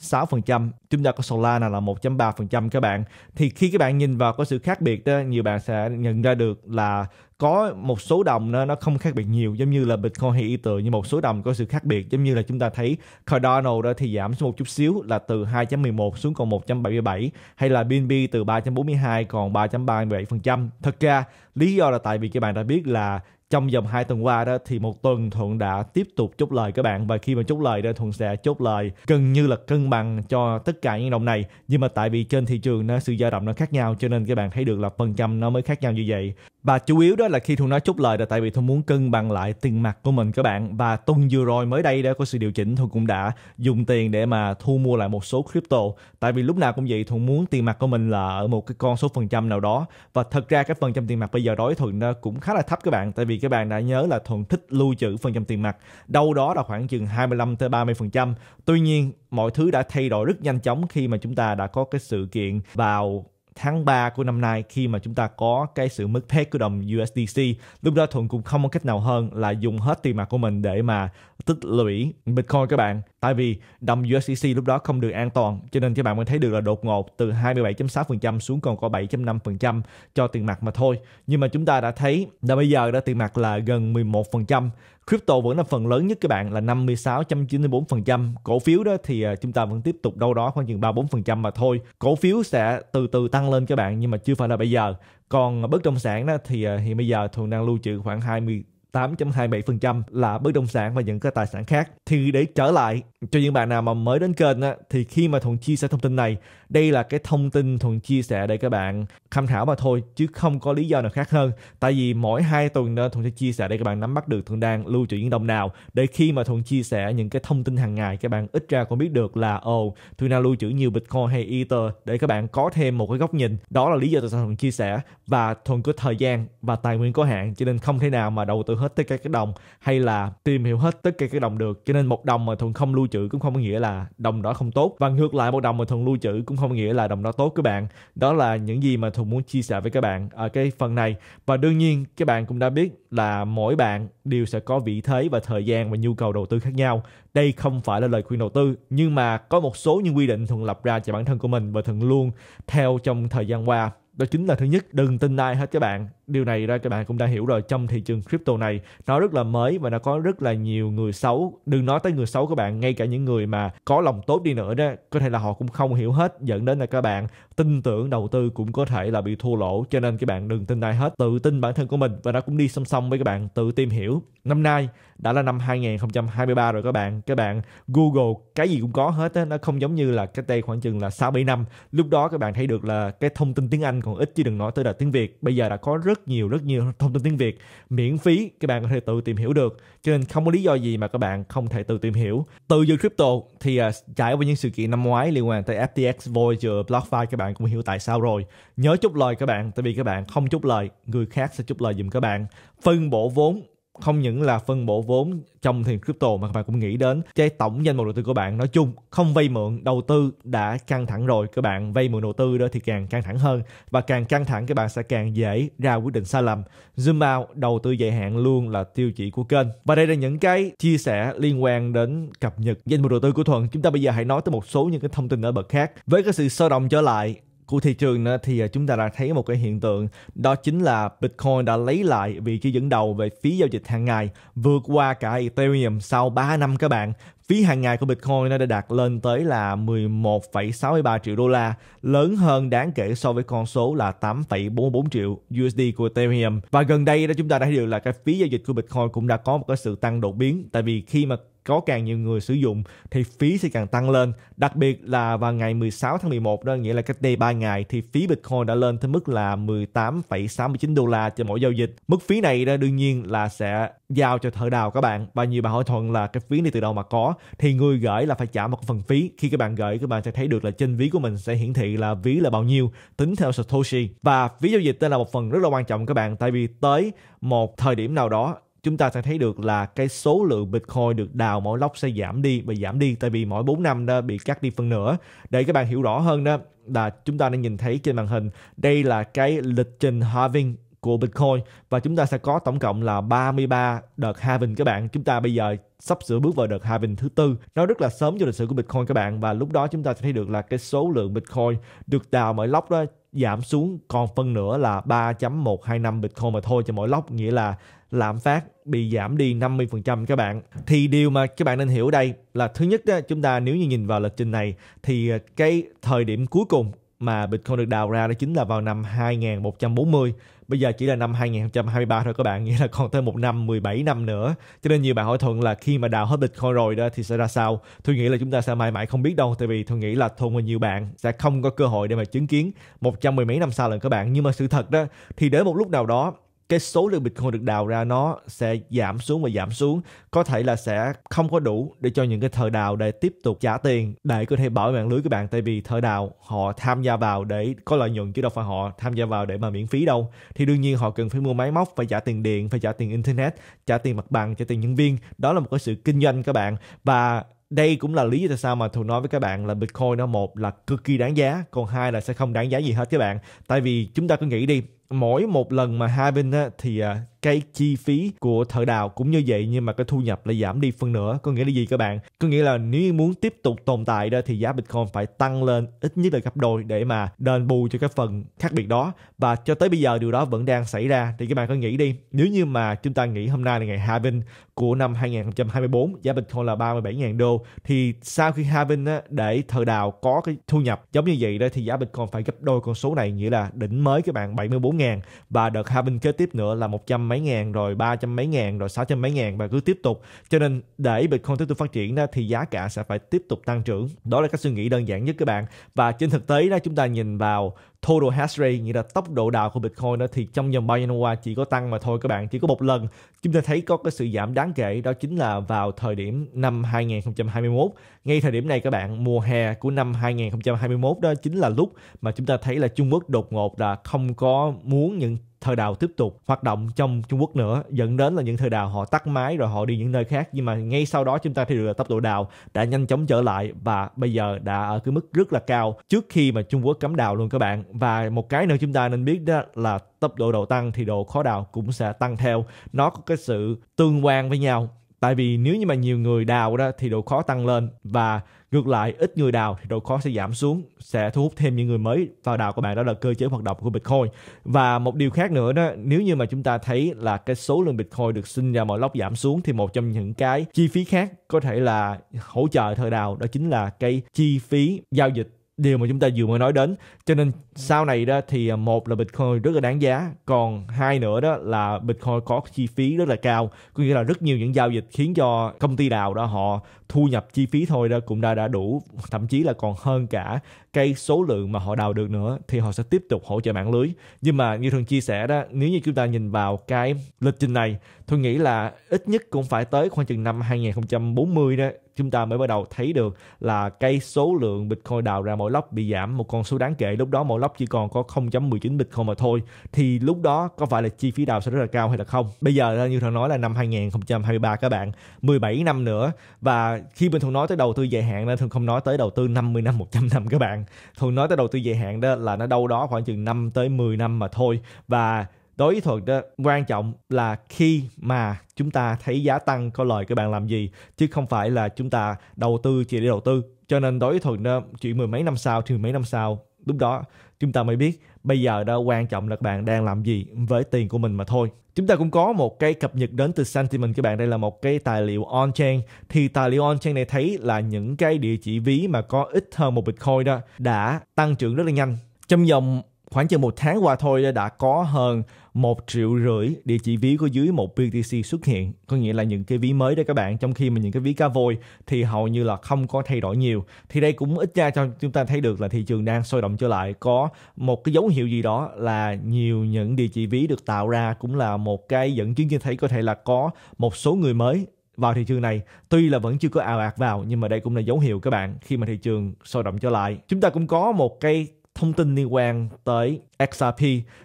6%, chúng ta có Solana là 1.3% các bạn. Thì khi các bạn nhìn vào có sự khác biệt đó, nhiều bạn sẽ nhận ra được là có một số đồng nó nó không khác biệt nhiều giống như là Bitcoin hay Ether nhưng một số đồng có sự khác biệt giống như là chúng ta thấy Cardano đó thì giảm xuống một chút xíu là từ 2.11 xuống còn 1.77 hay là BNB từ 3.42 còn 3.37%. Thật ra lý do là tại vì các bạn đã biết là trong vòng 2 tuần qua đó thì một tuần Thuận đã tiếp tục chốt lời các bạn và khi mà chốt lời đó Thuận sẽ chốt lời gần như là cân bằng cho tất cả những đồng này nhưng mà tại vì trên thị trường nó sự dao động nó khác nhau cho nên các bạn thấy được là phần trăm nó mới khác nhau như vậy và chủ yếu đó là khi thu nói chút lời là tại vì thu muốn cân bằng lại tiền mặt của mình các bạn và tuần vừa rồi mới đây đã có sự điều chỉnh thu cũng đã dùng tiền để mà thu mua lại một số crypto tại vì lúc nào cũng vậy thu muốn tiền mặt của mình là ở một cái con số phần trăm nào đó và thật ra cái phần trăm tiền mặt bây giờ đối thuận cũng khá là thấp các bạn tại vì các bạn đã nhớ là thuận thích lưu trữ phần trăm tiền mặt đâu đó là khoảng chừng 25 tới 30 phần trăm tuy nhiên mọi thứ đã thay đổi rất nhanh chóng khi mà chúng ta đã có cái sự kiện vào tháng 3 của năm nay khi mà chúng ta có cái sự mất thế của đồng USDC lúc đó thuận cũng không có cách nào hơn là dùng hết tiền mặt của mình để mà tích lũy bitcoin các bạn tại vì đồng USDC lúc đó không được an toàn cho nên các bạn mới thấy được là đột ngột từ 27.6% xuống còn có 7.5% cho tiền mặt mà thôi nhưng mà chúng ta đã thấy là bây giờ đã tiền mặt là gần 11% Crypto vẫn là phần lớn nhất các bạn là 56.94%. Cổ phiếu đó thì à, chúng ta vẫn tiếp tục đâu đó khoảng chừng 3-4% mà thôi. Cổ phiếu sẽ từ từ tăng lên các bạn nhưng mà chưa phải là bây giờ. Còn bất động sản đó thì à, hiện bây giờ thường đang lưu trữ khoảng 20 8.27% là bất động sản và những cái tài sản khác. Thì để trở lại cho những bạn nào mà mới đến kênh á, thì khi mà Thuận chia sẻ thông tin này đây là cái thông tin thuần chia sẻ để các bạn tham khảo mà thôi chứ không có lý do nào khác hơn tại vì mỗi hai tuần nữa thuần sẽ chia sẻ để các bạn nắm bắt được thuần đang lưu trữ những đồng nào để khi mà thuần chia sẻ những cái thông tin hàng ngày các bạn ít ra cũng biết được là ồ oh, thuần đang lưu trữ nhiều bitcoin hay ether để các bạn có thêm một cái góc nhìn đó là lý do tại sao thuần chia sẻ và thuần có thời gian và tài nguyên có hạn cho nên không thể nào mà đầu tư hết tất cả các đồng hay là tìm hiểu hết tất cả các đồng được cho nên một đồng mà thuần không lưu trữ cũng không có nghĩa là đồng đó không tốt và ngược lại một đồng mà thuần lưu trữ cũng không nghĩa là đồng đó tốt các bạn đó là những gì mà thùng muốn chia sẻ với các bạn ở cái phần này và đương nhiên các bạn cũng đã biết là mỗi bạn đều sẽ có vị thế và thời gian và nhu cầu đầu tư khác nhau đây không phải là lời khuyên đầu tư nhưng mà có một số những quy định thường lập ra cho bản thân của mình và thường luôn theo trong thời gian qua đó chính là thứ nhất đừng tin ai hết các bạn điều này ra các bạn cũng đã hiểu rồi trong thị trường crypto này nó rất là mới và nó có rất là nhiều người xấu đừng nói tới người xấu các bạn ngay cả những người mà có lòng tốt đi nữa đó có thể là họ cũng không hiểu hết dẫn đến là các bạn tin tưởng đầu tư cũng có thể là bị thua lỗ cho nên các bạn đừng tin ai hết tự tin bản thân của mình và nó cũng đi song song với các bạn tự tìm hiểu năm nay đã là năm 2023 rồi các bạn các bạn Google cái gì cũng có hết á nó không giống như là cách đây khoảng chừng là 6 7 năm lúc đó các bạn thấy được là cái thông tin tiếng Anh còn ít chứ đừng nói tới là tiếng Việt bây giờ đã có rất rất nhiều rất nhiều thông tin tiếng Việt miễn phí các bạn có thể tự tìm hiểu được cho nên không có lý do gì mà các bạn không thể tự tìm hiểu từ giờ crypto thì uh, trải qua những sự kiện năm ngoái liên quan tới FTX Voyager BlockFi các bạn cũng hiểu tại sao rồi nhớ chúc lời các bạn tại vì các bạn không chúc lời người khác sẽ chúc lời giùm các bạn phân bổ vốn không những là phân bổ vốn trong thị trường crypto mà các bạn cũng nghĩ đến cái tổng danh mục đầu tư của bạn nói chung không vay mượn đầu tư đã căng thẳng rồi các bạn vay mượn đầu tư đó thì càng căng thẳng hơn và càng căng thẳng các bạn sẽ càng dễ ra quyết định sai lầm zoom out đầu tư dài hạn luôn là tiêu chí của kênh và đây là những cái chia sẻ liên quan đến cập nhật danh mục đầu tư của thuận chúng ta bây giờ hãy nói tới một số những cái thông tin ở bậc khác với cái sự sôi động trở lại của thị trường thì à, chúng ta đã thấy một cái hiện tượng đó chính là Bitcoin đã lấy lại vị trí dẫn đầu về phí giao dịch hàng ngày vượt qua cả Ethereum sau 3 năm các bạn Phí hàng ngày của Bitcoin nó đã đạt lên tới là 11,63 triệu đô la, lớn hơn đáng kể so với con số là 8,44 triệu USD của Ethereum. Và gần đây đó chúng ta đã thấy được là cái phí giao dịch của Bitcoin cũng đã có một cái sự tăng đột biến tại vì khi mà có càng nhiều người sử dụng thì phí sẽ càng tăng lên. Đặc biệt là vào ngày 16 tháng 11 đó nghĩa là cách đây 3 ngày thì phí Bitcoin đã lên tới mức là 18,69 đô la cho mỗi giao dịch. Mức phí này đó đương nhiên là sẽ giao cho thợ đào các bạn và nhiều bạn hỏi thuận là cái phí này từ đâu mà có thì người gửi là phải trả một phần phí khi các bạn gửi các bạn sẽ thấy được là trên ví của mình sẽ hiển thị là ví là bao nhiêu tính theo satoshi và ví giao dịch đây là một phần rất là quan trọng các bạn tại vì tới một thời điểm nào đó chúng ta sẽ thấy được là cái số lượng Bitcoin được đào mỗi lốc sẽ giảm đi và giảm đi tại vì mỗi 4 năm đó bị cắt đi phần nữa Để các bạn hiểu rõ hơn đó là chúng ta đang nhìn thấy trên màn hình đây là cái lịch trình halving của Bitcoin và chúng ta sẽ có tổng cộng là 33 đợt halving các bạn. Chúng ta bây giờ sắp sửa bước vào đợt halving thứ tư. Nó rất là sớm cho lịch sử của Bitcoin các bạn và lúc đó chúng ta sẽ thấy được là cái số lượng Bitcoin được đào mỗi lóc đó giảm xuống còn phân nữa là 3.125 Bitcoin mà thôi cho mỗi lóc nghĩa là lạm phát bị giảm đi 50% các bạn. Thì điều mà các bạn nên hiểu đây là thứ nhất đó, chúng ta nếu như nhìn vào lịch trình này thì à, cái thời điểm cuối cùng mà Bitcoin được đào ra đó chính là vào năm 2140 bây giờ chỉ là năm 2023 thôi các bạn nghĩa là còn tới một năm 17 năm nữa cho nên nhiều bạn hỏi thuận là khi mà đào hết bitcoin rồi đó thì sẽ ra sao tôi nghĩ là chúng ta sẽ mãi mãi không biết đâu tại vì tôi nghĩ là thuận và nhiều bạn sẽ không có cơ hội để mà chứng kiến một trăm mười mấy năm sau lần các bạn nhưng mà sự thật đó thì đến một lúc nào đó cái số lượng Bitcoin được đào ra nó sẽ giảm xuống và giảm xuống có thể là sẽ không có đủ để cho những cái thợ đào để tiếp tục trả tiền để có thể bảo vệ mạng lưới các bạn tại vì thợ đào họ tham gia vào để có lợi nhuận chứ đâu phải họ tham gia vào để mà miễn phí đâu thì đương nhiên họ cần phải mua máy móc phải trả tiền điện phải trả tiền internet trả tiền mặt bằng trả tiền nhân viên đó là một cái sự kinh doanh các bạn và đây cũng là lý do tại sao mà tôi nói với các bạn là Bitcoin nó một là cực kỳ đáng giá, còn hai là sẽ không đáng giá gì hết các bạn. Tại vì chúng ta cứ nghĩ đi, mỗi một lần mà hai bên á, thì à, cái chi phí của thợ đào cũng như vậy nhưng mà cái thu nhập lại giảm đi phân nửa có nghĩa là gì các bạn có nghĩa là nếu muốn tiếp tục tồn tại đó thì giá bitcoin phải tăng lên ít nhất là gấp đôi để mà đền bù cho cái phần khác biệt đó và cho tới bây giờ điều đó vẫn đang xảy ra thì các bạn có nghĩ đi nếu như mà chúng ta nghĩ hôm nay là ngày hai bên của năm 2024 giá bitcoin là 37.000 đô thì sau khi hai bên á, để thợ đào có cái thu nhập giống như vậy đó thì giá bitcoin phải gấp đôi con số này nghĩa là đỉnh mới các bạn 74 ngàn và đợt hai kế tiếp nữa là một trăm mấy ngàn rồi ba trăm mấy ngàn rồi sáu trăm mấy ngàn và cứ tiếp tục cho nên để Bitcoin tiếp tục phát triển đó thì giá cả sẽ phải tiếp tục tăng trưởng đó là cách suy nghĩ đơn giản nhất các bạn và trên thực tế đó chúng ta nhìn vào total hash rate nghĩa là tốc độ đào của Bitcoin đó thì trong vòng bao nhiêu năm qua chỉ có tăng mà thôi các bạn chỉ có một lần chúng ta thấy có cái sự giảm đáng kể đó chính là vào thời điểm năm 2021 ngay thời điểm này các bạn mùa hè của năm 2021 đó chính là lúc mà chúng ta thấy là Trung Quốc đột ngột là không có muốn những thời đào tiếp tục hoạt động trong Trung Quốc nữa dẫn đến là những thời đào họ tắt máy rồi họ đi những nơi khác nhưng mà ngay sau đó chúng ta thấy được là tốc độ đào đã nhanh chóng trở lại và bây giờ đã ở cái mức rất là cao trước khi mà Trung Quốc cấm đào luôn các bạn và một cái nữa chúng ta nên biết đó là tốc độ đầu tăng thì độ khó đào cũng sẽ tăng theo nó có cái sự tương quan với nhau tại vì nếu như mà nhiều người đào đó thì độ khó tăng lên và Ngược lại, ít người đào thì độ khó sẽ giảm xuống, sẽ thu hút thêm những người mới vào đào của bạn đó là cơ chế hoạt động của Bitcoin. Và một điều khác nữa đó, nếu như mà chúng ta thấy là cái số lượng Bitcoin được sinh ra mỗi lóc giảm xuống thì một trong những cái chi phí khác có thể là hỗ trợ thời đào đó chính là cái chi phí giao dịch điều mà chúng ta vừa mới nói đến cho nên sau này đó thì à, một là bitcoin rất là đáng giá còn hai nữa đó là bitcoin có chi phí rất là cao có nghĩa là rất nhiều những giao dịch khiến cho công ty đào đó họ thu nhập chi phí thôi đó cũng đã đã đủ thậm chí là còn hơn cả cái số lượng mà họ đào được nữa thì họ sẽ tiếp tục hỗ trợ mạng lưới nhưng mà như thường chia sẻ đó nếu như chúng ta nhìn vào cái lịch trình này tôi nghĩ là ít nhất cũng phải tới khoảng chừng năm 2040 đó chúng ta mới bắt đầu thấy được là cái số lượng Bitcoin đào ra mỗi lóc bị giảm một con số đáng kể lúc đó mỗi lóc chỉ còn có 0.19 Bitcoin mà thôi thì lúc đó có phải là chi phí đào sẽ rất là cao hay là không bây giờ như thằng nói là năm 2023 các bạn 17 năm nữa và khi mình thường nói tới đầu tư dài hạn nên thường không nói tới đầu tư 50 năm 100 năm các bạn thường nói tới đầu tư dài hạn đó là nó đâu đó khoảng chừng 5 tới 10 năm mà thôi và đối với thuật đó quan trọng là khi mà chúng ta thấy giá tăng có lời các bạn làm gì chứ không phải là chúng ta đầu tư chỉ để đầu tư cho nên đối với thuật đó chuyện mười mấy năm sau thì mười mấy năm sau lúc đó chúng ta mới biết bây giờ đó quan trọng là các bạn đang làm gì với tiền của mình mà thôi chúng ta cũng có một cái cập nhật đến từ sentiment các bạn đây là một cái tài liệu on chain thì tài liệu on chain này thấy là những cái địa chỉ ví mà có ít hơn một bitcoin đó đã tăng trưởng rất là nhanh trong vòng khoảng chừng một tháng qua thôi đã có hơn một triệu rưỡi địa chỉ ví có dưới một BTC xuất hiện có nghĩa là những cái ví mới đó các bạn trong khi mà những cái ví cá voi thì hầu như là không có thay đổi nhiều thì đây cũng ít ra cho chúng ta thấy được là thị trường đang sôi động trở lại có một cái dấu hiệu gì đó là nhiều những địa chỉ ví được tạo ra cũng là một cái dẫn chứng cho thấy có thể là có một số người mới vào thị trường này tuy là vẫn chưa có ào ạt vào nhưng mà đây cũng là dấu hiệu các bạn khi mà thị trường sôi động trở lại chúng ta cũng có một cái thông tin liên quan tới XRP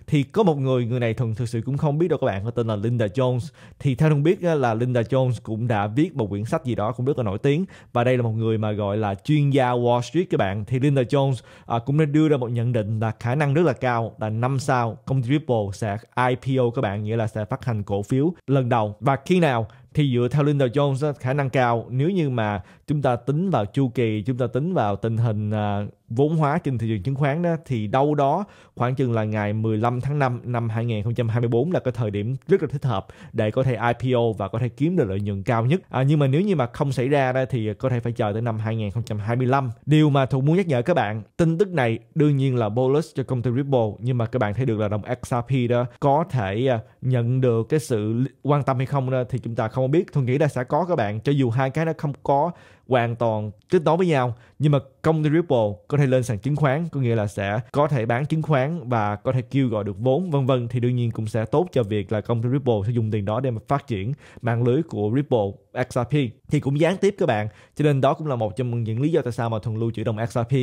thì có một người người này thường thực sự cũng không biết đâu các bạn tên là Linda Jones thì theo thông biết là Linda Jones cũng đã viết một quyển sách gì đó cũng rất là nổi tiếng và đây là một người mà gọi là chuyên gia Wall Street các bạn thì Linda Jones à, cũng đã đưa ra một nhận định là khả năng rất là cao là năm sau công ty Ripple sẽ IPO các bạn nghĩa là sẽ phát hành cổ phiếu lần đầu và khi nào thì dựa theo Linda Jones khả năng cao nếu như mà chúng ta tính vào chu kỳ chúng ta tính vào tình hình à, vốn hóa trên thị trường chứng khoán đó thì đâu đó khoảng chừng là ngày 15 tháng 5 năm 2024 là cái thời điểm rất là thích hợp để có thể IPO và có thể kiếm được lợi nhuận cao nhất. À, nhưng mà nếu như mà không xảy ra đó thì có thể phải chờ tới năm 2025. Điều mà Thuận muốn nhắc nhở các bạn, tin tức này đương nhiên là bolus cho công ty Ripple nhưng mà các bạn thấy được là đồng XRP đó có thể à, nhận được cái sự quan tâm hay không đó thì chúng ta không biết. Thuận nghĩ là sẽ có các bạn cho dù hai cái nó không có hoàn toàn kết nối với nhau nhưng mà công ty Ripple có thể lên sàn chứng khoán có nghĩa là sẽ có thể bán chứng khoán và có thể kêu gọi được vốn vân vân thì đương nhiên cũng sẽ tốt cho việc là công ty Ripple sẽ dùng tiền đó để mà phát triển mạng lưới của Ripple XRP thì cũng gián tiếp các bạn cho nên đó cũng là một trong những lý do tại sao mà thuần lưu trữ đồng XRP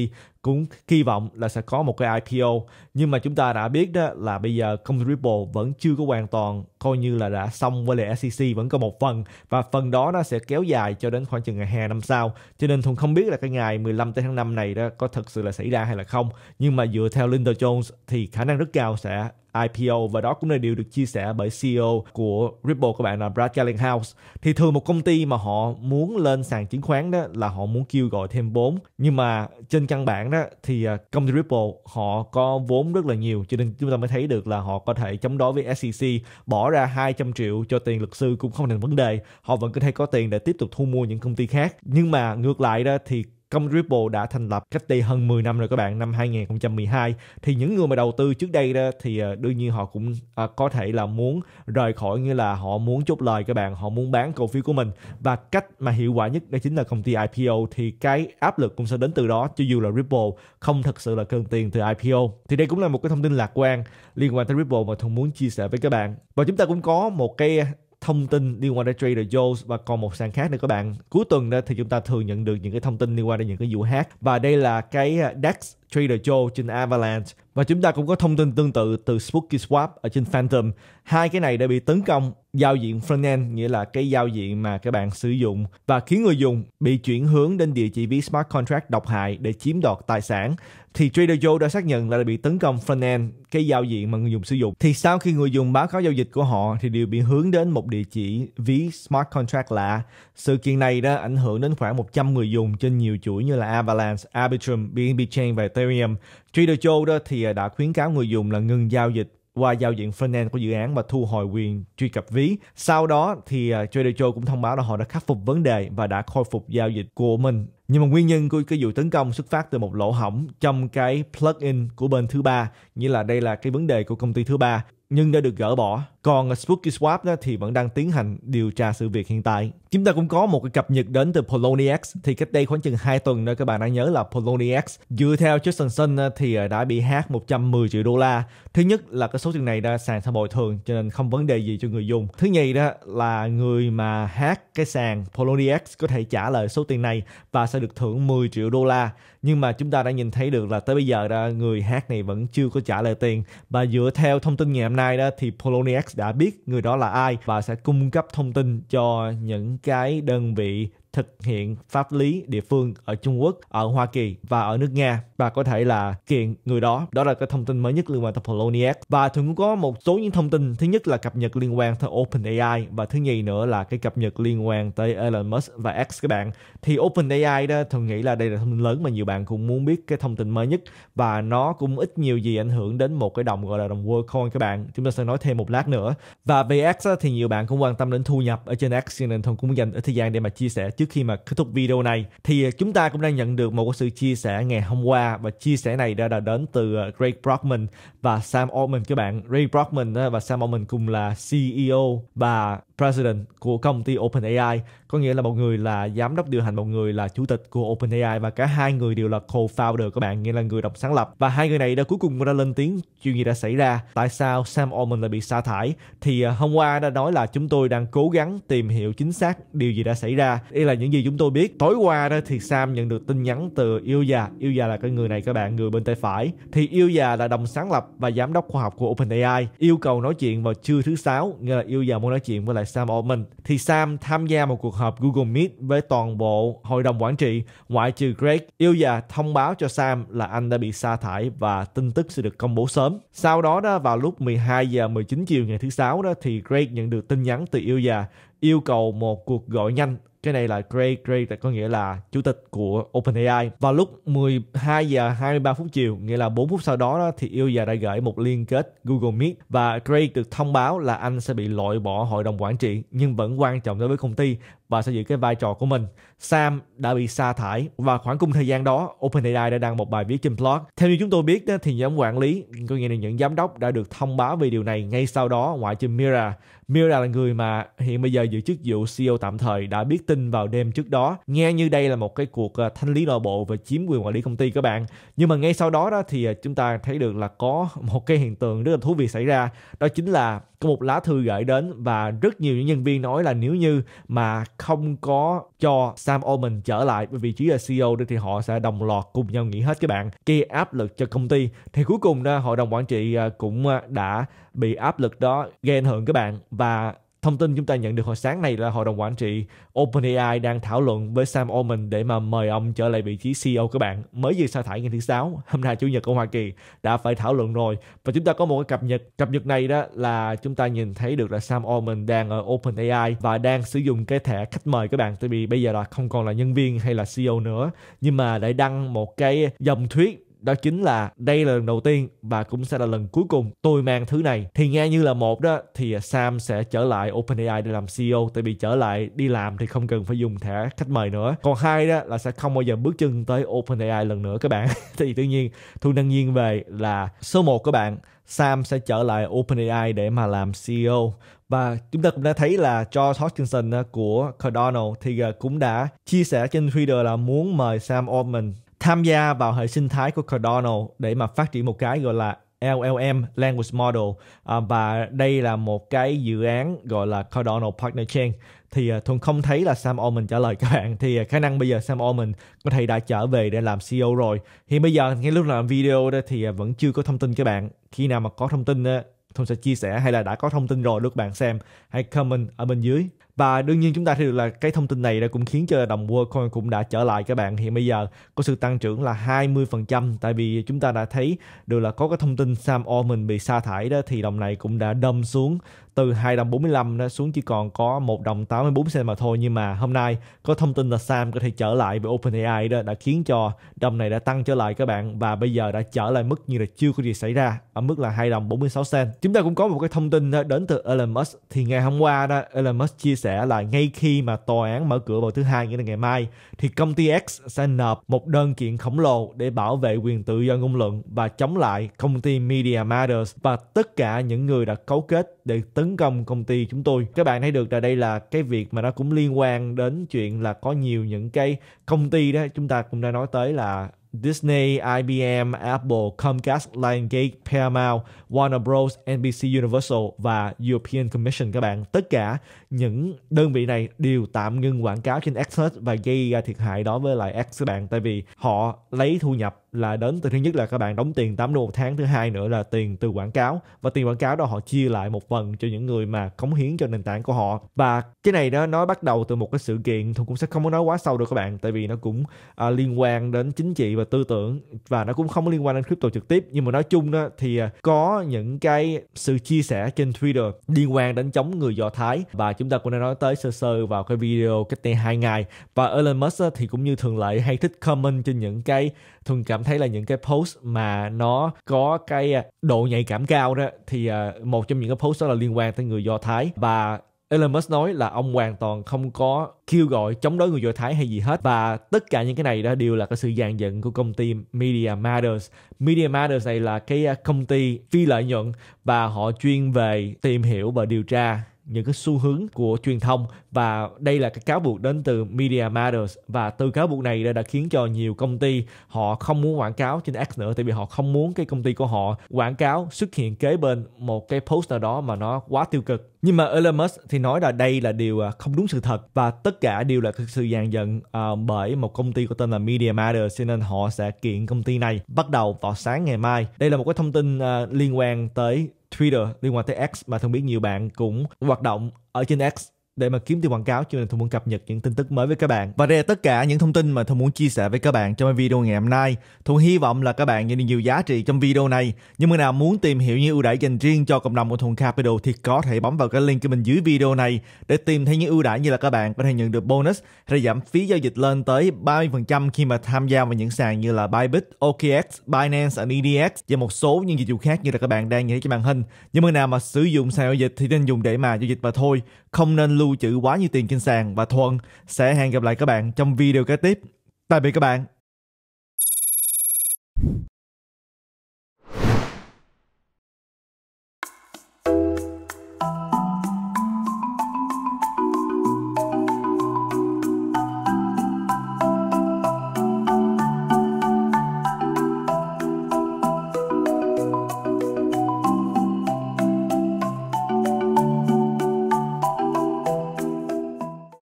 cũng kỳ vọng là sẽ có một cái IPO nhưng mà chúng ta đã biết đó là bây giờ công ty Ripple vẫn chưa có hoàn toàn coi như là đã xong với lại SEC vẫn có một phần và phần đó nó sẽ kéo dài cho đến khoảng chừng ngày hè năm sau cho nên thuần không biết là cái ngày 15 tháng tháng 5 này đó có thực sự là xảy ra hay là không nhưng mà dựa theo Linda Jones thì khả năng rất cao sẽ IPO và đó cũng là điều được chia sẻ bởi CEO của Ripple các bạn là Brad Bellinghouse thì thường một công ty mà họ muốn lên sàn chứng khoán đó là họ muốn kêu gọi thêm vốn nhưng mà trên căn bản đó thì à, công ty Ripple họ có vốn rất là nhiều cho nên chúng ta mới thấy được là họ có thể chống đối với SEC bỏ ra 200 triệu cho tiền luật sư cũng không thành vấn đề họ vẫn có thể có tiền để tiếp tục thu mua những công ty khác nhưng mà ngược lại đó thì Công Ripple đã thành lập cách đây hơn 10 năm rồi các bạn, năm 2012. Thì những người mà đầu tư trước đây đó thì ờ, đương nhiên họ cũng ờ, có thể là muốn rời khỏi như là họ muốn chốt lời các bạn, họ muốn bán cổ phiếu của mình và cách mà hiệu quả nhất đó chính là công ty IPO thì cái áp lực cũng sẽ đến từ đó cho dù là Ripple không thật sự là cần tiền từ IPO. Thì đây cũng là một cái thông tin lạc quan liên quan tới Ripple mà Thông muốn chia sẻ với các bạn. Và chúng ta cũng có một cái thông tin liên quan đến Trader Joe's và còn một sàn khác nữa các bạn. Cuối tuần đó thì chúng ta thường nhận được những cái thông tin liên quan đến những cái vụ hack và đây là cái à, DEX Trader Joe trên Avalanche và chúng ta cũng có thông tin tương tự từ Spooky Swap ở trên Phantom. Hai cái này đã bị tấn công giao diện frontend nghĩa là cái giao diện mà các bạn sử dụng và khiến người dùng bị chuyển hướng đến địa chỉ ví smart contract độc hại để chiếm đoạt tài sản thì Trader Joe đã xác nhận là đã bị tấn công frontend cái giao diện mà người dùng sử dụng. Thì sau khi người dùng báo cáo giao dịch của họ thì đều bị hướng đến một địa chỉ ví smart contract lạ. Sự kiện này đã ảnh hưởng đến khoảng 100 người dùng trên nhiều chuỗi như là Avalanche, Arbitrum, BNB Chain và Ethereum. Trader Joe đó thì đã khuyến cáo người dùng là ngừng giao dịch qua giao diện frontend của dự án và thu hồi quyền truy cập ví. Sau đó thì à, Trader Joe cũng thông báo là họ đã khắc phục vấn đề và đã khôi phục giao dịch của mình. Nhưng mà nguyên nhân của cái vụ tấn công xuất phát từ một lỗ hỏng trong cái plugin của bên thứ ba, như là đây là cái vấn đề của công ty thứ ba nhưng đã được gỡ bỏ. Còn Spooky Swap đó thì vẫn đang tiến hành điều tra sự việc hiện tại. Chúng ta cũng có một cái cập nhật đến từ Poloniex thì cách đây khoảng chừng 2 tuần nữa các bạn đã nhớ là Poloniex dựa theo Justin Sun thì à, đã bị hack 110 triệu đô la. Thứ nhất là cái số tiền này đã sàn xã bồi thường cho nên không vấn đề gì cho người dùng. Thứ nhì đó là người mà hack cái sàn Poloniex có thể trả lời số tiền này và sẽ được thưởng 10 triệu đô la nhưng mà chúng ta đã nhìn thấy được là tới bây giờ đó, người hát này vẫn chưa có trả lời tiền và dựa theo thông tin ngày hôm nay đó thì Poloniex đã biết người đó là ai và sẽ cung cấp thông tin cho những cái đơn vị thực hiện pháp lý địa phương ở Trung Quốc, ở Hoa Kỳ và ở nước Nga và có thể là kiện người đó. Đó là cái thông tin mới nhất liên quan tới Poloniac. Và thường cũng có một số những thông tin. Thứ nhất là cập nhật liên quan tới OpenAI và thứ nhì nữa là cái cập nhật liên quan tới Elon Musk và X các bạn. Thì OpenAI đó thường nghĩ là đây là thông tin lớn mà nhiều bạn cũng muốn biết cái thông tin mới nhất và nó cũng ít nhiều gì ảnh hưởng đến một cái đồng gọi là đồng WorldCoin các bạn. Chúng ta sẽ nói thêm một lát nữa. Và về X thì nhiều bạn cũng quan tâm đến thu nhập ở trên X nên thường cũng dành ít thời gian để mà chia sẻ trước khi mà kết thúc video này thì ờ, chúng ta cũng đang nhận được một sự chia sẻ ngày hôm qua và chia sẻ này đã, đến từ ờ, Greg Brockman và Sam Altman các bạn Greg Brockman ờ, và Sam Altman cùng là CEO và president của công ty OpenAI, có nghĩa là một người là giám đốc điều hành, một người là chủ tịch của OpenAI và cả hai người đều là co-founder các bạn, nghĩa là người đồng sáng lập. Và hai người này đã cuối cùng ra lên tiếng chuyện gì đã xảy ra, tại sao Sam Altman lại bị sa thải. Thì à, hôm qua đã nói là chúng tôi đang cố gắng tìm hiểu chính xác điều gì đã xảy ra. Đây là những gì chúng tôi biết. Tối qua đó thì Sam nhận được tin nhắn từ yêu già, yêu già là cái người này các bạn, người bên tay phải. Thì yêu già là đồng sáng lập và giám đốc khoa học của OpenAI yêu cầu nói chuyện vào trưa thứ sáu, nghĩa là yêu già muốn nói chuyện với lại Sam Altman thì Sam tham gia một cuộc họp Google Meet với toàn bộ hội đồng quản trị ngoại trừ Greg. Yêu già thông báo cho Sam là anh đã bị sa thải và tin tức sẽ được công bố sớm. Sau đó đó vào lúc 12 giờ 19 chiều ngày thứ sáu đó thì Greg nhận được tin nhắn từ Yêu già yêu cầu một cuộc gọi nhanh cái này là Gray, Gray là có nghĩa là chủ tịch của OpenAI. Vào lúc 12 giờ 23 phút chiều, nghĩa là 4 phút sau đó, đó thì yêu già đã gửi một liên kết Google Meet và Gray được thông báo là anh sẽ bị loại bỏ hội đồng quản trị nhưng vẫn quan trọng đối với công ty và sẽ giữ cái vai trò của mình. Sam đã bị sa thải và khoảng cung thời gian đó, OpenAI đã đăng một bài viết trên blog. Theo như chúng tôi biết thì nhóm quản lý, có nghĩa là những giám đốc đã được thông báo về điều này ngay sau đó ngoại trừ Mira. Mira là người mà hiện bây giờ giữ chức vụ CEO tạm thời đã biết tin vào đêm trước đó. Nghe như đây là một cái cuộc ờ, thanh lý nội bộ và chiếm quyền quản lý công ty các bạn. Nhưng mà ngay sau đó đó thì ờ, chúng ta thấy được là có một cái hiện tượng rất là thú vị xảy ra. Đó chính là có một lá thư gửi đến và rất nhiều những nhân viên nói là nếu như mà không có cho Sam Altman trở lại vị trí là CEO thì họ sẽ đồng loạt cùng nhau nghỉ hết các bạn gây áp lực cho công ty thì cuối cùng đó hội đồng quản trị à, cũng à, đã bị áp lực đó gây ảnh hưởng các bạn và Thông tin chúng ta nhận được hồi sáng này là Hội đồng Quản trị OpenAI đang thảo luận với Sam Altman để mà mời ông trở lại vị trí CEO các bạn. Mới vừa sa thải ngày thứ Sáu, hôm nay Chủ nhật của Hoa Kỳ đã phải thảo luận rồi. Và chúng ta có một cái cập nhật. Cập nhật này đó là chúng ta nhìn thấy được là Sam Altman đang ở OpenAI và đang sử dụng cái thẻ khách mời các bạn. Tại vì bây giờ là không còn là nhân viên hay là CEO nữa. Nhưng mà lại đăng một cái dòng thuyết đó chính là đây là lần đầu tiên và cũng sẽ là lần cuối cùng tôi mang thứ này thì nghe như là một đó thì Sam sẽ trở lại OpenAI để làm CEO tại vì trở lại đi làm thì không cần phải dùng thẻ khách mời nữa còn hai đó là sẽ không bao giờ bước chân tới OpenAI lần nữa các bạn thì tự nhiên Thu Năng Nhiên về là số 1 các bạn Sam sẽ trở lại OpenAI để mà làm CEO và chúng ta cũng đã thấy là George Hodgkinson của Cardano thì à, cũng đã chia sẻ trên Twitter là muốn mời Sam Altman tham gia vào hệ sinh thái của Cardano để mà phát triển một cái gọi là LLM Language Model à, và đây là một cái dự án gọi là Cardano Partner Chain thì uh, à, Thuần không thấy là Sam Altman trả lời các bạn thì uh, khả năng bây giờ Sam Altman có thể đã trở về để làm CEO rồi hiện bây giờ ngay lúc làm video đó thì uh, vẫn chưa có thông tin các bạn khi nào mà có thông tin uh, Thuần sẽ chia sẻ hay là đã có thông tin rồi lúc bạn xem hãy comment ở bên dưới và đương nhiên chúng ta thấy được là cái thông tin này đã cũng khiến cho đồng Worldcoin cũng đã trở lại các bạn hiện bây giờ có sự tăng trưởng là 20% tại vì chúng ta đã thấy được là có cái thông tin Sam Altman bị sa thải đó thì đồng này cũng đã đâm xuống từ 2 đồng 45 nó xuống chỉ còn có 1 đồng 84 cent mà thôi nhưng mà hôm nay có thông tin là Sam có thể trở lại với OpenAI đó đã khiến cho đồng này đã tăng trở lại các bạn và bây giờ đã trở lại mức như là chưa có gì xảy ra ở mức là 2 đồng 46 cent. Chúng ta cũng có một cái thông tin đến từ Elon Musk thì ngày hôm qua đó Elon Musk chia sẻ là ngay khi mà tòa án mở cửa vào thứ hai nghĩa là ngày mai thì công ty X sẽ nộp một đơn kiện khổng lồ để bảo vệ quyền tự do ngôn luận và chống lại công ty Media Matters và tất cả những người đã cấu kết để tấn công công ty chúng tôi. Các bạn thấy được là đây là cái việc mà nó cũng liên quan đến chuyện là có nhiều những cái công ty đó chúng ta cũng đã nói tới là Disney, IBM, Apple, Comcast, Lionsgate, Paramount, Warner Bros, NBC Universal và European Commission các bạn. Tất cả những đơn vị này đều tạm ngưng quảng cáo trên Access và gây ra thiệt hại đó với lại X các bạn tại vì họ lấy thu nhập là đến từ thứ nhất là các bạn đóng tiền 8 đô một tháng thứ hai nữa là tiền từ quảng cáo và tiền quảng cáo đó họ chia lại một phần cho những người mà cống hiến cho nền tảng của họ và cái này đó nó bắt đầu từ một cái sự kiện tôi cũng sẽ không có nói quá sâu được các bạn tại vì nó cũng à, liên quan đến chính trị và tư tưởng và nó cũng không có liên quan đến crypto trực tiếp nhưng mà nói chung đó thì à, có những cái sự chia sẻ trên Twitter liên quan đến chống người Do Thái và chúng ta cũng đã nói tới sơ sơ vào cái video cách đây hai ngày và Elon Musk thì cũng như thường lệ hay thích comment trên những cái thường cảm thấy là những cái post mà nó có cái à, độ nhạy cảm cao đó thì à, một trong những cái post đó là liên quan tới người do thái và Elon Musk nói là ông hoàn toàn không có kêu gọi chống đối người Do Thái hay gì hết và tất cả những cái này đó đều là cái sự dàn dựng của công ty Media Matters. Media Matters này là cái à, công ty phi lợi nhuận và họ chuyên về tìm hiểu và điều tra những cái xu hướng của truyền thông và đây là cái cáo buộc đến từ Media Matters và từ cáo buộc này đã khiến cho nhiều công ty họ không muốn quảng cáo trên X nữa tại vì họ không muốn cái công ty của họ quảng cáo xuất hiện kế bên một cái post nào đó mà nó quá tiêu cực nhưng mà Elon Musk thì nói là đây là điều à, không đúng sự thật và tất cả đều là sự dàn dựng uh, bởi một công ty có tên là Media Matters cho nên họ sẽ kiện công ty này bắt đầu vào sáng ngày mai đây là một cái thông tin uh, liên quan tới Twitter liên quan tới X mà thường biết nhiều bạn cũng hoạt động ở trên X để mà kiếm tiền quảng cáo cho nên tôi muốn cập nhật những tin tức mới với các bạn và đây là tất cả những thông tin mà tôi muốn chia sẻ với các bạn trong video ngày hôm nay tôi hy vọng là các bạn nhận được nhiều giá trị trong video này nhưng mà nào muốn tìm hiểu những ưu đãi dành riêng cho cộng đồng của Thuận Capital thì có thể bấm vào cái link của mình dưới video này để tìm thấy những ưu đãi như là các bạn có thể nhận được bonus hay là giảm phí giao dịch lên tới 30% khi mà tham gia vào những sàn như là Bybit, OKX, Binance and EDX và một số những dịch vụ khác như là các bạn đang nhìn thấy trên màn hình nhưng mà nào mà sử dụng sàn giao dịch thì nên dùng để mà giao dịch mà thôi không nên lưu trữ quá nhiều tiền trên sàn và Thuận sẽ hẹn gặp lại các bạn trong video kế tiếp. Tạm biệt các bạn.